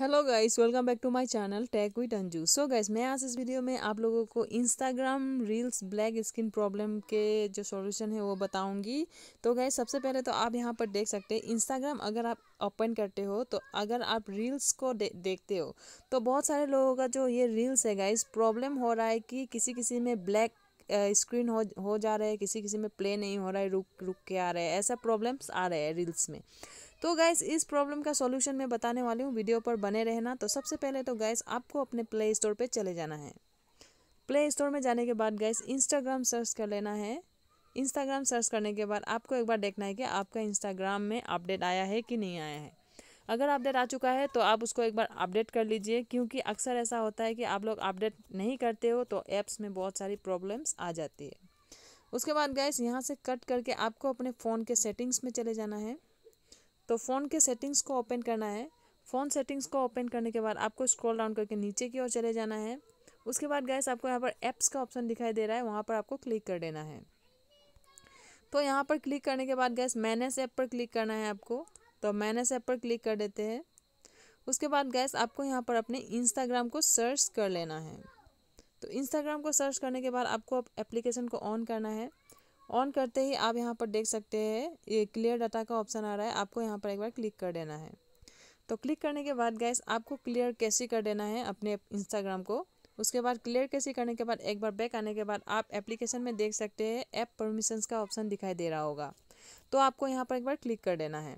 hello guys welcome back to my channel tech with Anju so guys मैं आज इस video में आप लोगों को Instagram reels black skin problem के जो सॉल्यूशन है वो बताऊंगी तो गाइस सबसे पहले तो आप यहां पर देख सकते हैं इंस्टाग्राम अगर आप ओपन करते हो तो अगर आप रील्स को दे, देखते हो तो बहुत सारे लोगों का जो ये रील्स है गाइस प्रॉब्लम हो रहा है कि किसी किसी में ब्लैक स्क्रीन हो हो जा रहा है किसी किसी में प्ले नहीं हो रहा है रुक रुक के आ रहा है ऐसा प्रॉब्लम्स आ रहे हैं रील्स में तो गैस इस प्रॉब्लम का सॉल्यूशन मैं बताने वाली हूँ वीडियो पर बने रहना तो सबसे पहले तो गैस आपको अपने प्ले स्टोर पर चले जाना है प्ले स्टोर में जाने के बाद गैस इंस्टाग्राम सर्च कर लेना है इंस्टाग्राम सर्च करने के बाद आपको एक बार देखना है कि आपका इंस्टाग्राम में अपडेट आया है कि नहीं आया है अगर अपडेट आ चुका है तो आप उसको एक बार अपडेट कर लीजिए क्योंकि अक्सर ऐसा होता है कि आप लोग अपडेट नहीं करते हो तो ऐप्स में बहुत सारी प्रॉब्लम्स आ जाती है उसके बाद गैस यहाँ से कट करके आपको अपने फ़ोन के सेटिंग्स में चले जाना है तो फ़ोन के सेटिंग्स को ओपन करना है फ़ोन सेटिंग्स को ओपन करने के बाद आपको स्क्रॉल डाउन करके नीचे की ओर चले जाना है उसके बाद गैस आपको यहाँ पर ऐप्स का ऑप्शन दिखाई दे रहा है वहाँ पर आपको क्लिक कर देना है तो यहाँ पर क्लिक करने के बाद गैस मैनेस ऐप पर क्लिक करना है आपको तो मैनेस ऐप पर क्लिक कर देते हैं उसके बाद गैस आपको यहाँ पर अपने इंस्टाग्राम को सर्च कर लेना है तो इंस्टाग्राम को सर्च करने के बाद आपको एप्लीकेशन को ऑन करना है ऑन करते ही आप यहाँ पर देख सकते हैं ये क्लियर डाटा का ऑप्शन आ रहा है आपको यहाँ पर एक बार क्लिक कर देना है तो क्लिक करने के बाद गैस आपको क्लियर कैसे कर देना है अपने इंस्टाग्राम को उसके बाद क्लियर कैसे करने के बाद एक बार बैक आने के बाद आप एप्लीकेशन में देख सकते हैं ऐप परमिशंस का ऑप्शन दिखाई दे रहा होगा तो आपको यहाँ पर एक बार क्लिक कर देना है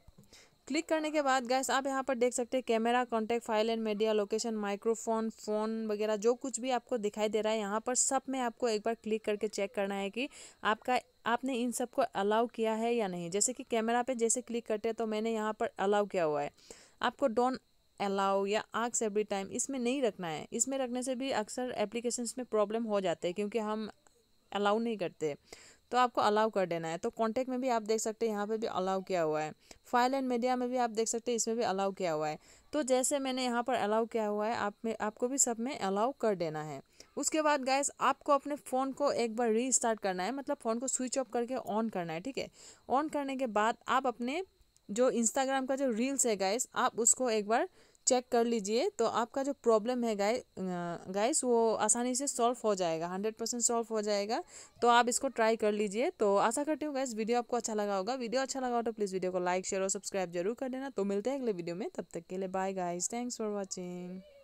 क्लिक करने के बाद गैस आप यहाँ पर देख सकते हैं camera contact file and media location microphone phone वगैरह जो कुछ भी आपको दिखाई दे रहा है यहाँ पर सब में आपको एक बार क्लिक करके चेक करना है कि आपका आपने इन सब को अलाउ किया है या नहीं जैसे कि कैमरा पे जैसे क्लिक करते हैं तो मैंने यहाँ पर अलाउ किया हुआ है आपको डोंट अलाउ या आक्स एवरी टाइम इसमें नहीं रखना है इसमें रखने से भी अक्सर एप्लीकेशंस में प्रॉब्लम हो जाते हैं क्योंकि हम अलाउ नहीं करते तो आपको अलाउ कर देना है तो कॉन्टैक्ट में भी आप देख सकते हैं यहाँ पे भी अलाउ किया हुआ है फाइल एंड मीडिया में भी आप देख सकते हैं इसमें भी अलाउ किया हुआ है तो जैसे मैंने यहाँ पर अलाउ किया हुआ है आप में आपको भी सब में अलाउ कर देना है उसके बाद गैस आपको अपने फ़ोन को एक बार रीस्टार्ट करना है मतलब फ़ोन को स्विच ऑफ करके ऑन करना है ठीक है ऑन करने के बाद आप अपने जो इंस्टाग्राम का जो रील्स है गैस आप उसको एक बार चेक कर लीजिए तो आपका जो प्रॉब्लम है गाय गाइस वो आसानी से सॉल्व हो जाएगा हंड्रेड परसेंट सॉल्व हो जाएगा तो आप इसको ट्राई कर लीजिए तो आशा करती हूँ गाइस वीडियो आपको अच्छा लगा होगा वीडियो अच्छा लगा हो तो प्लीज़ वीडियो को लाइक शेयर और सब्सक्राइब जरूर कर देना तो मिलते हैं अगले वीडियो में तब तक के लिए bye guys thanks for watching